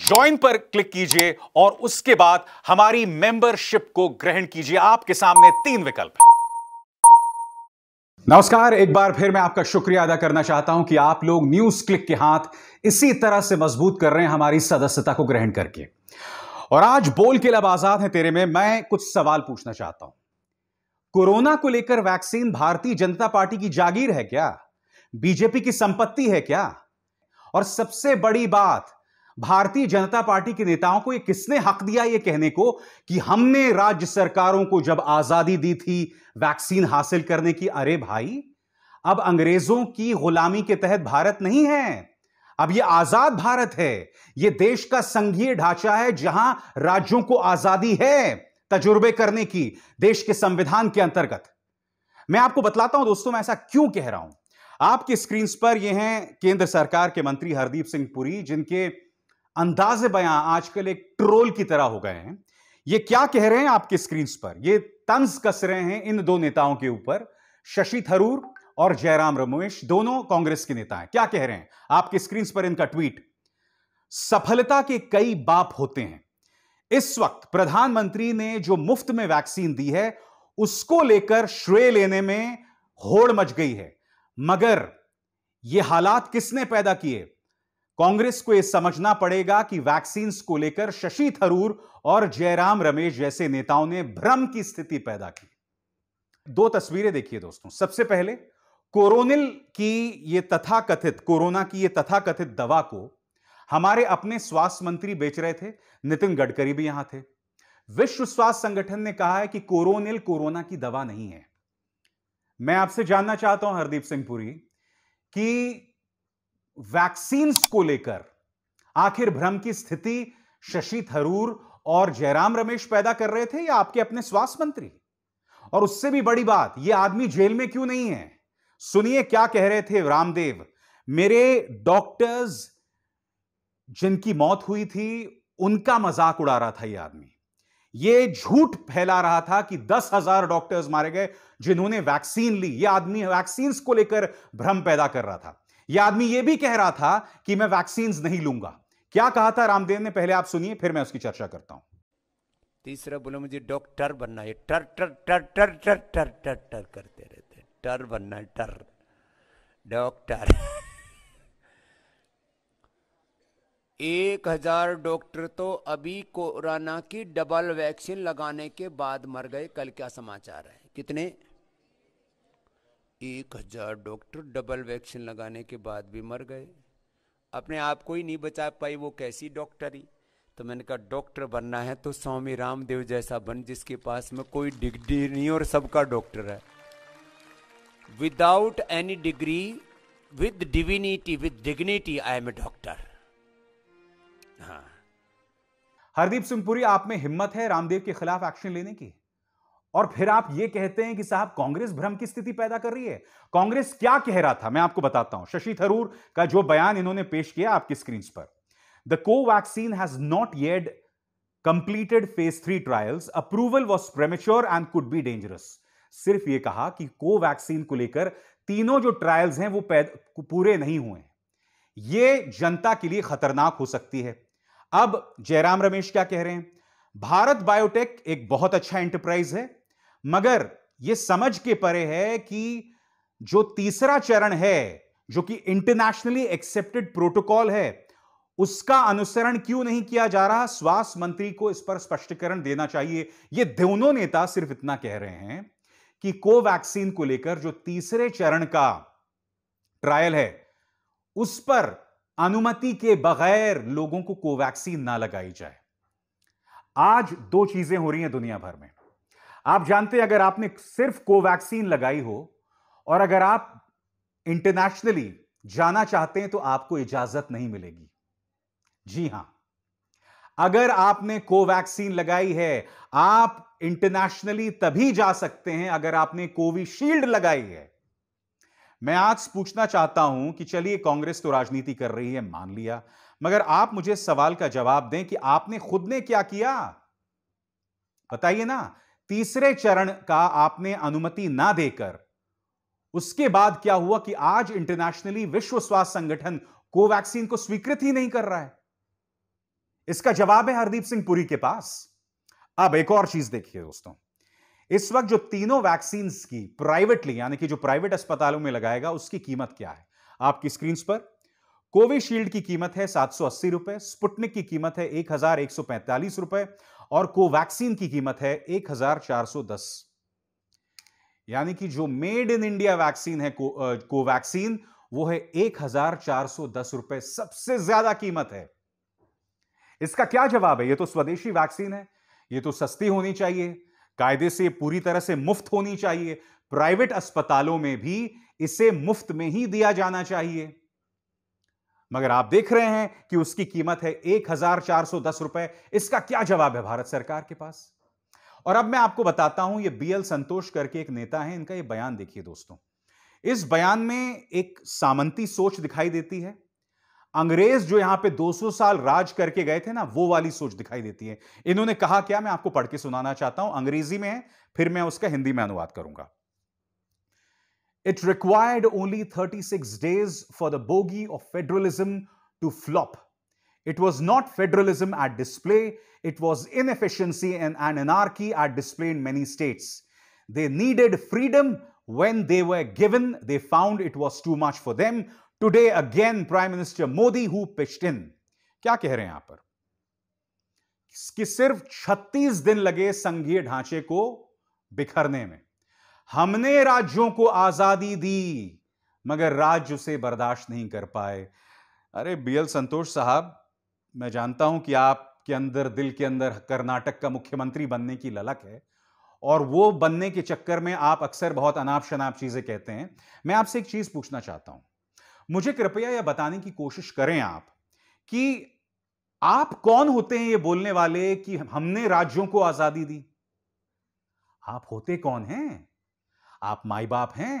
Join पर click कीजिए और उसके बाद हमारी मेंबरशिप को ग्रहण कीजिए आपके सामने तीन विकल्प हैं नमस्कार एक बार फिर मैं आपका शुक्रिया अदा करना चाहता हूं कि आप लोग न्यूज क्लिक के हाथ इसी तरह से मजबूत कर रहे हैं हमारी सदस्यता को ग्रहण करके और आज बोल के लब आजाद है तेरे में मैं कुछ सवाल पूछना चाहता हूं कोरोना को लेकर वैक्सीन भारतीय जनता पार्टी की जागीर है क्या बीजेपी की संपत्ति है क्या और सबसे बड़ी बात भारतीय जनता पार्टी के नेताओं को ये किसने हक दिया ये कहने को कि हमने राज्य सरकारों को जब आजादी दी थी वैक्सीन हासिल करने की अरे भाई अब अंग्रेजों की गुलामी के तहत भारत नहीं है अब ये आजाद भारत है ये देश का संघीय ढांचा है जहां राज्यों को आजादी है तजुर्बे करने की देश के संविधान के अंतर्गत मैं आपको बतलाता हूं दोस्तों मैं ऐसा क्यों कह रहा हूं आपकी स्क्रीन पर यह हैं केंद्र सरकार के मंत्री हरदीप सिंह पुरी जिनके अंदाज बयां आजकल एक ट्रोल की तरह हो गए हैं ये क्या कह रहे हैं आपके स्क्रीन पर ये तंज कस रहे हैं इन दो नेताओं के ऊपर शशि थरूर और जयराम रमेश दोनों कांग्रेस के नेता हैं क्या कह रहे हैं आपके स्क्रीन पर इनका ट्वीट सफलता के कई बाप होते हैं इस वक्त प्रधानमंत्री ने जो मुफ्त में वैक्सीन दी है उसको लेकर श्रेय लेने में होड़ मच गई है मगर ये हालात किसने पैदा किए कांग्रेस को यह समझना पड़ेगा कि वैक्सीन को लेकर शशि थरूर और जयराम रमेश जैसे नेताओं ने भ्रम की स्थिति पैदा की दो तस्वीरें देखिए दोस्तों सबसे पहले कोरोनिल की ये तथाकथित कोरोना की ये तथाकथित दवा को हमारे अपने स्वास्थ्य मंत्री बेच रहे थे नितिन गडकरी भी यहां थे विश्व स्वास्थ्य संगठन ने कहा है कि कोरोनिल कोरोना की दवा नहीं है मैं आपसे जानना चाहता हूं हरदीप सिंह पुरी कि वैक्सीन को लेकर आखिर भ्रम की स्थिति शशि थरूर और जयराम रमेश पैदा कर रहे थे या आपके अपने स्वास्थ्य मंत्री और उससे भी बड़ी बात यह आदमी जेल में क्यों नहीं है सुनिए क्या कह रहे थे रामदेव मेरे डॉक्टर्स जिनकी मौत हुई थी उनका मजाक उड़ा रहा था यह आदमी ये झूठ फैला रहा था कि दस हजार डॉक्टर्स मारे गए जिन्होंने वैक्सीन ली यह आदमी वैक्सीन को लेकर भ्रम पैदा कर रहा था यह आदमी यह भी कह रहा था कि मैं वैक्सीन नहीं लूंगा क्या कहा था रामदेव ने पहले आप सुनिए फिर मैं उसकी चर्चा करता हूं तीसरा बोले मुझे डॉक्टर बनना है टर टर टर टर टर टर टर टर करते रहते हैं टर बनना है टर डॉक्टर एक हजार डॉक्टर तो अभी कोरोना की डबल वैक्सीन लगाने के बाद मर गए कल क्या समाचार है कितने एक हजार डॉक्टर डबल वैक्सीन लगाने के बाद भी मर गए अपने आप को ही नहीं बचा पाई वो कैसी डॉक्टरी तो मैंने कहा डॉक्टर बनना है तो स्वामी रामदेव जैसा बन जिसके पास में कोई डिग्री नहीं और सबका डॉक्टर है without any degree with divinity with dignity I am a doctor हाँ हरदीप सिंहपुरी आप में हिम्मत है रामदेव के खिलाफ एक्शन लेने की और फिर आप ये कहते हैं कि साहब कांग्रेस भ्रम की स्थिति पैदा कर रही है कांग्रेस क्या कह रहा था मैं आपको बताता हूं शशि थरूर का जो बयान इन्होंने पेश किया आपकी स्क्रीन पर द को vaccine has not yet completed phase three trials approval was premature and could be dangerous सिर्फ यह कहा कि को वैक्सीन को लेकर तीनों जो ट्रायल्स हैं वो पूरे नहीं हुए हैं ये जनता के लिए खतरनाक हो सकती है अब जयराम रमेश क्या कह रहे हैं भारत बायोटेक एक बहुत अच्छा एंटरप्राइज है मगर यह समझ के परे है कि जो तीसरा चरण है जो कि इंटरनेशनली एक्सेप्टेड प्रोटोकॉल है उसका अनुसरण क्यों नहीं किया जा रहा स्वास्थ्य मंत्री को इस पर स्पष्टीकरण देना चाहिए ये दोनों नेता सिर्फ इतना कह रहे हैं कि कोवैक्सीन को लेकर जो तीसरे चरण का ट्रायल है उस पर अनुमति के बगैर लोगों को कोवैक्सीन ना लगाई जाए आज दो चीजें हो रही हैं दुनिया भर में आप जानते हैं अगर आपने सिर्फ कोवैक्सीन लगाई हो और अगर आप इंटरनेशनली जाना चाहते हैं तो आपको इजाजत नहीं मिलेगी जी हां अगर आपने कोवैक्सीन लगाई है आप इंटरनेशनली तभी जा सकते हैं अगर आपने कोविशील्ड लगाई है मैं आज पूछना चाहता हूं कि चलिए कांग्रेस तो राजनीति कर रही है मान लिया मगर आप मुझे सवाल का जवाब दें कि आपने खुद ने क्या किया बताइए ना तीसरे चरण का आपने अनुमति ना देकर उसके बाद क्या हुआ कि आज इंटरनेशनली विश्व स्वास्थ्य संगठन कोवैक्सीन को स्वीकृत ही नहीं कर रहा है इसका जवाब है हरदीप सिंह पुरी के पास अब एक और चीज देखिए दोस्तों इस वक्त जो तीनों वैक्सीन की प्राइवेटली यानी कि जो प्राइवेट अस्पतालों में लगाएगा उसकी कीमत क्या है आपकी स्क्रीन पर कोविशील्ड की कीमत है सात सौ अस्सी रुपए स्पुटनिक की कीमत है एक हजार एक सौ पैंतालीस रुपए और कोवैक्सीन की कीमत है दस यानी कि जो मेड इन इंडिया वैक्सीन है को, कोवैक्सीन वो है दस रुपए सबसे ज्यादा कीमत है इसका क्या जवाब है ये तो स्वदेशी वैक्सीन है ये तो सस्ती होनी चाहिए कायदे से पूरी तरह से मुफ्त होनी चाहिए प्राइवेट अस्पतालों में भी इसे मुफ्त में ही दिया जाना चाहिए मगर आप देख रहे हैं कि उसकी कीमत है एक हजार चार सौ दस रुपए इसका क्या जवाब है भारत सरकार के पास और अब मैं आपको बताता हूं ये बीएल संतोष करके एक नेता है इनका ये बयान देखिए दोस्तों इस बयान में एक सामंती सोच दिखाई देती है अंग्रेज जो यहां पे 200 साल राज करके गए थे ना वो वाली सोच दिखाई देती है इन्होंने कहा क्या मैं आपको पढ़ के सुनाना चाहता हूं अंग्रेजी में है फिर मैं उसका हिंदी में अनुवाद करूंगा It required only 36 days for the bogey of federalism to flop. It was not federalism at display, it was inefficiency and, anarchy at display in many states. They needed freedom when they were given, they found it was too much for them. Today, again, Prime Minister Modi who pitched in. क्या कह रहे हैं यहां पर कि सिर्फ 36 दिन लगे संघीय ढांचे को बिखरने में हमने राज्यों को आजादी दी मगर राज्य उसे बर्दाश्त नहीं कर पाए अरे बी एल संतोष साहब मैं जानता हूं कि आपके अंदर दिल के अंदर कर्नाटक का मुख्यमंत्री बनने की ललक है और वो बनने के चक्कर में आप अक्सर बहुत अनाप शनाप चीजें कहते हैं मैं आपसे एक चीज पूछना चाहता हूं मुझे कृपया यह बताने की कोशिश करें आप कि आप कौन होते हैं ये बोलने वाले कि हमने राज्यों को आजादी दी आप होते कौन हैं आप माई बाप हैं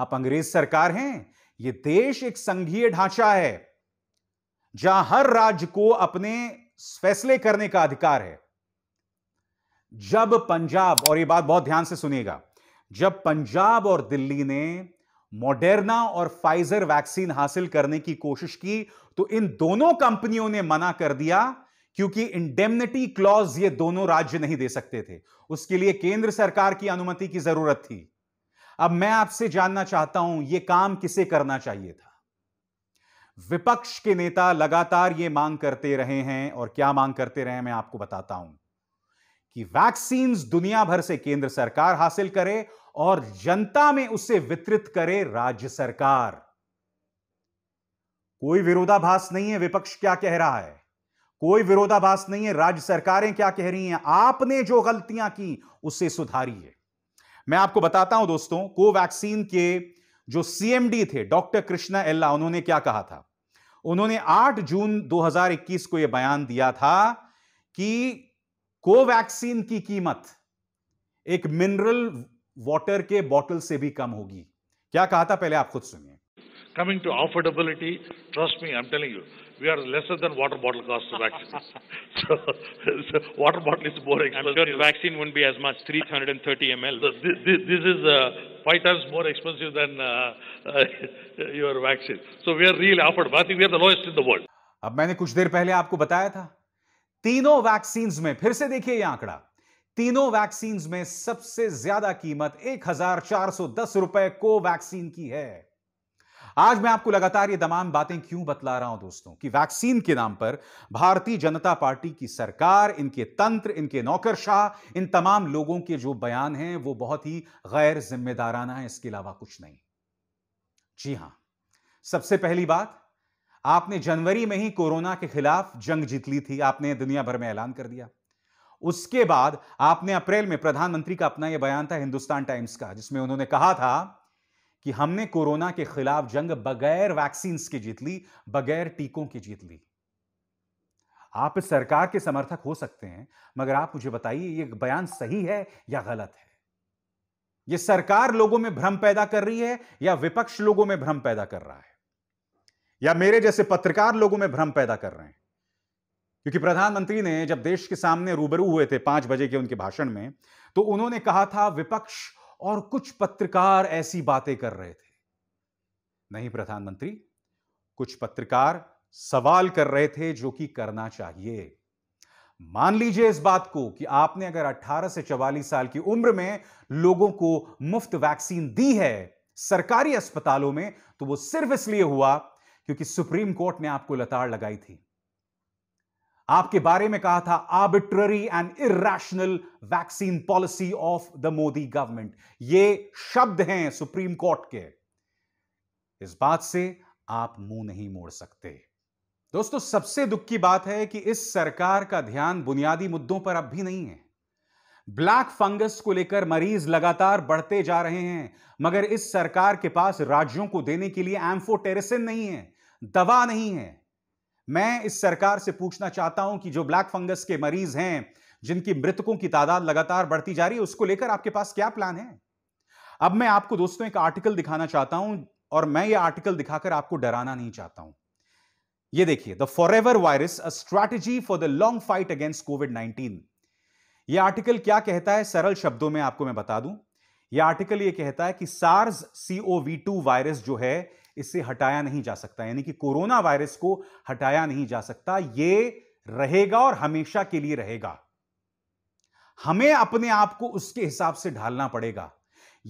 आप अंग्रेज सरकार हैं यह देश एक संघीय ढांचा है जहां हर राज्य को अपने फैसले करने का अधिकार है जब पंजाब और ये बात बहुत ध्यान से सुनिएगा जब पंजाब और दिल्ली ने मॉडर्ना और फाइजर वैक्सीन हासिल करने की कोशिश की तो इन दोनों कंपनियों ने मना कर दिया क्योंकि इंडेमनिटी क्लॉज ये दोनों राज्य नहीं दे सकते थे उसके लिए केंद्र सरकार की अनुमति की जरूरत थी अब मैं आपसे जानना चाहता हूं यह काम किसे करना चाहिए था विपक्ष के नेता लगातार ये मांग करते रहे हैं और क्या मांग करते रहे मैं आपको बताता हूं कि वैक्सीन दुनिया भर से केंद्र सरकार हासिल करे और जनता में उसे वितरित करे राज्य सरकार कोई विरोधाभास नहीं है विपक्ष क्या कह रहा है कोई विरोधाभास नहीं है राज्य सरकारें क्या कह रही हैं आपने जो गलतियां की उसे सुधारिए मैं आपको बताता हूं दोस्तों कोवैक्सीन के जो सीएमडी थे डॉक्टर कृष्णा एल्ला उन्होंने क्या कहा था उन्होंने 8 जून 2021 को यह बयान दिया था कि कोवैक्सीन की कीमत एक मिनरल वाटर के बॉटल से भी कम होगी क्या कहा था पहले आप खुद सुनिए Coming to affordability, trust me, I'm telling you, we are lesser than water bottle cost of vaccines. so, so, water bottle is more expensive. I'm sure vaccine won't be as much, 330 ml. So this, this, this, is uh, five times more expensive than uh, uh, your vaccine. So we are really affordable. I think we are the lowest in the world. अब मैंने कुछ देर पहले आपको बताया था तीनों vaccine में फिर से देखिए यह आंकड़ा तीनों वैक्सीन में सबसे ज्यादा कीमत एक हजार चार सौ दस रुपए को वैक्सीन की है आज मैं आपको लगातार ये तमाम बातें क्यों बतला रहा हूं दोस्तों कि वैक्सीन के नाम पर भारतीय जनता पार्टी की सरकार इनके तंत्र इनके नौकरशाह इन तमाम लोगों के जो बयान हैं वो बहुत ही गैर जिम्मेदाराना है इसके अलावा कुछ नहीं जी हां सबसे पहली बात आपने जनवरी में ही कोरोना के खिलाफ जंग जीत ली थी आपने दुनिया भर में ऐलान कर दिया उसके बाद आपने अप्रैल में प्रधानमंत्री का अपना यह बयान था हिंदुस्तान टाइम्स का जिसमें उन्होंने कहा था कि हमने कोरोना के खिलाफ जंग बगैर वैक्सीन की जीत ली बगैर टीकों की जीत ली आप सरकार के समर्थक हो सकते हैं मगर आप मुझे बताइए ये बयान सही है या गलत है ये सरकार लोगों में भ्रम पैदा कर रही है या विपक्ष लोगों में भ्रम पैदा कर रहा है या मेरे जैसे पत्रकार लोगों में भ्रम पैदा कर रहे हैं क्योंकि प्रधानमंत्री ने जब देश के सामने रूबरू हुए थे पांच बजे के उनके भाषण में तो उन्होंने कहा था विपक्ष और कुछ पत्रकार ऐसी बातें कर रहे थे नहीं प्रधानमंत्री कुछ पत्रकार सवाल कर रहे थे जो कि करना चाहिए मान लीजिए इस बात को कि आपने अगर 18 से 44 साल की उम्र में लोगों को मुफ्त वैक्सीन दी है सरकारी अस्पतालों में तो वो सिर्फ इसलिए हुआ क्योंकि सुप्रीम कोर्ट ने आपको लताड़ लगाई थी आपके बारे में कहा था arbitrary and irrational vaccine policy of the Modi government ये शब्द हैं सुप्रीम कोर्ट के इस बात से आप मुंह नहीं मोड़ सकते दोस्तों सबसे दुख की बात है कि इस सरकार का ध्यान बुनियादी मुद्दों पर अब भी नहीं है ब्लैक फंगस को लेकर मरीज लगातार बढ़ते जा रहे हैं मगर इस सरकार के पास राज्यों को देने के लिए एम्फोटेरिसिन नहीं है दवा नहीं है मैं इस सरकार से पूछना चाहता हूं कि जो ब्लैक फंगस के मरीज हैं जिनकी मृतकों की तादाद लगातार बढ़ती जा रही है उसको लेकर आपके पास क्या प्लान है अब मैं आपको दोस्तों एक आर्टिकल दिखाना चाहता हूं और मैं ये आर्टिकल दिखाकर आपको डराना नहीं चाहता हूं ये देखिए the forever virus a strategy for the long fight against COVID nineteen ये आर्टिकल क्या कहता है सरल शब्दों में आपको मैं बता दूं यह आर्टिकल ये कहता है कि सार्स सीओवी टू वायरस जो है इसे हटाया नहीं जा सकता यानी कि कोरोना वायरस को हटाया नहीं जा सकता यह रहेगा और हमेशा के लिए रहेगा हमें अपने आप को उसके हिसाब से ढालना पड़ेगा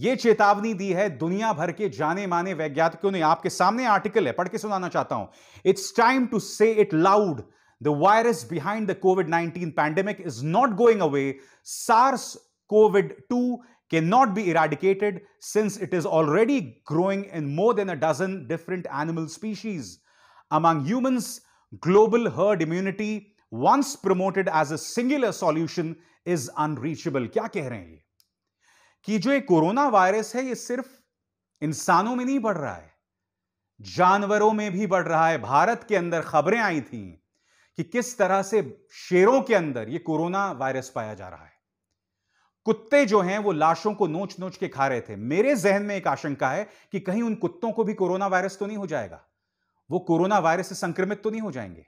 यह चेतावनी दी है दुनिया भर के जाने माने वैज्ञानिकों ने आपके सामने आर्टिकल है पढ़ के सुनाना चाहता हूं it's time to say it loud the virus behind the COVID 19 pandemic is not going away SARS COVID two cannot be eradicated since it is already growing in more than a dozen different animal species. Among humans, global herd immunity, once promoted as a singular solution, is unreachable. क्या कह रहे हैं ये कि जो ये corona virus है ये सिर्फ इंसानों में नहीं बढ़ रहा है जानवरों में भी बढ़ रहा है भारत के अंदर खबरें आई थी कि किस तरह से शेरों के अंदर ये कोरोना वायरस पाया जा रहा है कुत्ते जो हैं वो लाशों को नोच नोच के खा रहे थे मेरे जहन में एक आशंका है कि कहीं उन कुत्तों को भी कोरोना वायरस तो नहीं हो जाएगा वो कोरोना वायरस से संक्रमित तो नहीं हो जाएंगे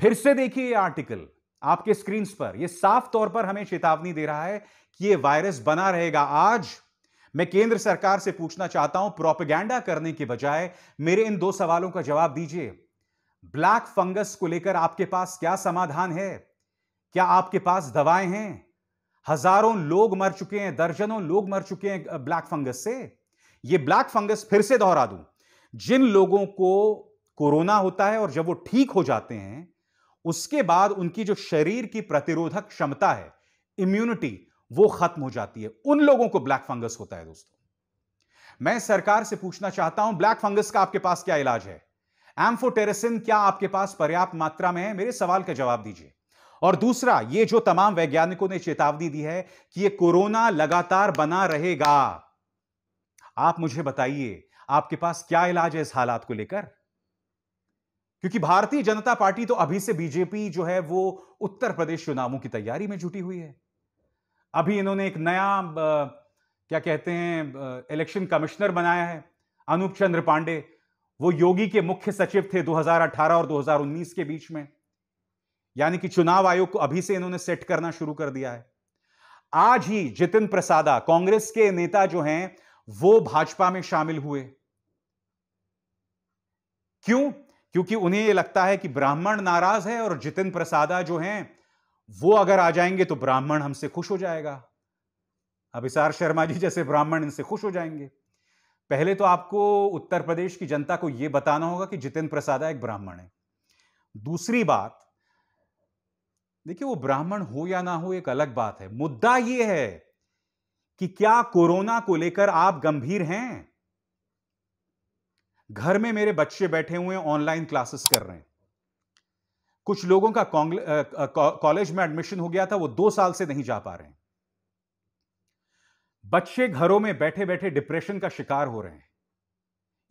फिर से देखिए ये आर्टिकल आपके स्क्रीन पर यह साफ तौर पर हमें चेतावनी दे रहा है कि यह वायरस बना रहेगा आज मैं केंद्र सरकार से पूछना चाहता हूं प्रोपेगेंडा करने के बजाय मेरे इन दो सवालों का जवाब दीजिए ब्लैक फंगस को लेकर आपके पास क्या समाधान है क्या आपके पास दवाएं हैं हजारों लोग मर चुके हैं दर्जनों लोग मर चुके हैं ब्लैक फंगस से ये ब्लैक फंगस फिर से दोहरा दूं जिन लोगों को कोरोना होता है और जब वो ठीक हो जाते हैं उसके बाद उनकी जो शरीर की प्रतिरोधक क्षमता है इम्यूनिटी वो खत्म हो जाती है उन लोगों को ब्लैक फंगस होता है दोस्तों मैं सरकार से पूछना चाहता हूं ब्लैक फंगस का आपके पास क्या इलाज है एम्फोटेरेसिन क्या आपके पास पर्याप्त मात्रा में है मेरे सवाल का जवाब दीजिए और दूसरा ये जो तमाम वैज्ञानिकों ने चेतावनी दी है कि ये कोरोना लगातार बना रहेगा आप मुझे बताइए आपके पास क्या इलाज है इस हालात को लेकर क्योंकि भारतीय जनता पार्टी तो अभी से बीजेपी जो है वो उत्तर प्रदेश चुनावों की तैयारी में जुटी हुई है अभी इन्होंने एक नया क्या कहते हैं इलेक्शन कमिश्नर बनाया है अनूप चंद्र पांडे वो योगी के मुख्य सचिव थे 2018 और 2019 के बीच में यानी कि चुनाव आयोग को अभी से इन्होंने सेट करना शुरू कर दिया है आज ही जितिन प्रसादा कांग्रेस के नेता जो हैं वो भाजपा में शामिल हुए क्यों क्योंकि उन्हें यह लगता है कि ब्राह्मण नाराज है और जितिन प्रसादा जो हैं वो अगर आ जाएंगे तो ब्राह्मण हमसे खुश हो जाएगा अभिसार शर्मा जी जैसे ब्राह्मण इनसे खुश हो जाएंगे पहले तो आपको उत्तर प्रदेश की जनता को यह बताना होगा कि जितिन प्रसादा एक ब्राह्मण है दूसरी बात देखिए वो ब्राह्मण हो या ना हो एक अलग बात है मुद्दा ये है कि क्या कोरोना को लेकर आप गंभीर हैं घर में मेरे बच्चे बैठे हुए ऑनलाइन क्लासेस कर रहे हैं कुछ लोगों का कॉलेज में एडमिशन हो गया था वो दो साल से नहीं जा पा रहे हैं बच्चे घरों में बैठे बैठे डिप्रेशन का शिकार हो रहे हैं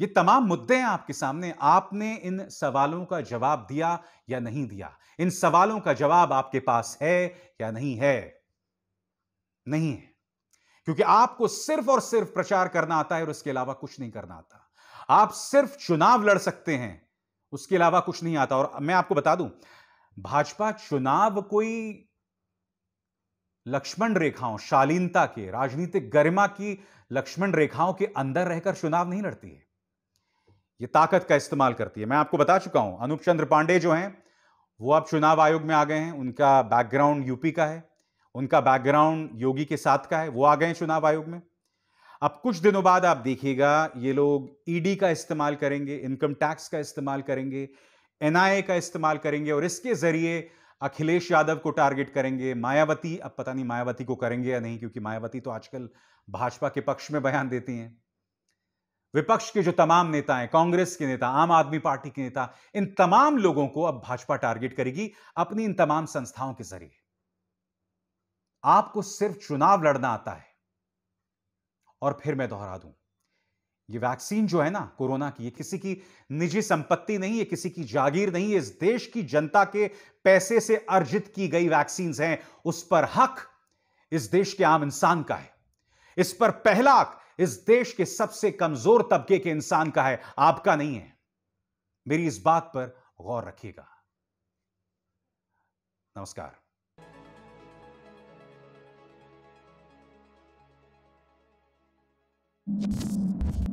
ये तमाम मुद्दे हैं आपके सामने आपने इन सवालों का जवाब दिया या नहीं दिया इन सवालों का जवाब आपके पास है या नहीं है नहीं है क्योंकि आपको सिर्फ और सिर्फ प्रचार करना आता है और उसके अलावा कुछ नहीं करना आता आप सिर्फ चुनाव लड़ सकते हैं उसके अलावा कुछ नहीं आता और मैं आपको बता दूं भाजपा चुनाव कोई लक्ष्मण रेखाओं शालीनता के राजनीतिक गरिमा की लक्ष्मण रेखाओं के अंदर रहकर चुनाव नहीं लड़ती है ये ताकत का इस्तेमाल करती है मैं आपको बता चुका हूं अनूप चंद्र पांडे जो हैं वो अब चुनाव आयोग में आ गए हैं उनका बैकग्राउंड यूपी का है उनका बैकग्राउंड योगी के साथ का है वो आ गए हैं चुनाव आयोग में अब कुछ दिनों बाद आप देखिएगा ये लोग ईडी e का इस्तेमाल करेंगे इनकम टैक्स का इस्तेमाल करेंगे एनआईए का इस्तेमाल करेंगे और इसके जरिए अखिलेश यादव को टारगेट करेंगे मायावती अब पता नहीं मायावती को करेंगे या नहीं क्योंकि मायावती तो आजकल भाजपा के पक्ष में बयान देती हैं विपक्ष के जो तमाम नेता हैं कांग्रेस के नेता आम आदमी पार्टी के नेता इन तमाम लोगों को अब भाजपा टारगेट करेगी अपनी इन तमाम संस्थाओं के जरिए आपको सिर्फ चुनाव लड़ना आता है और फिर मैं दोहरा दूं ये वैक्सीन जो है ना कोरोना की ये किसी की निजी संपत्ति नहीं है किसी की जागीर नहीं है इस देश की जनता के पैसे से अर्जित की गई वैक्सीन हैं उस पर हक इस देश के आम इंसान का है इस पर पहला इस देश के सबसे कमजोर तबके के इंसान का है आपका नहीं है मेरी इस बात पर गौर रखिएगा नमस्कार Thank you.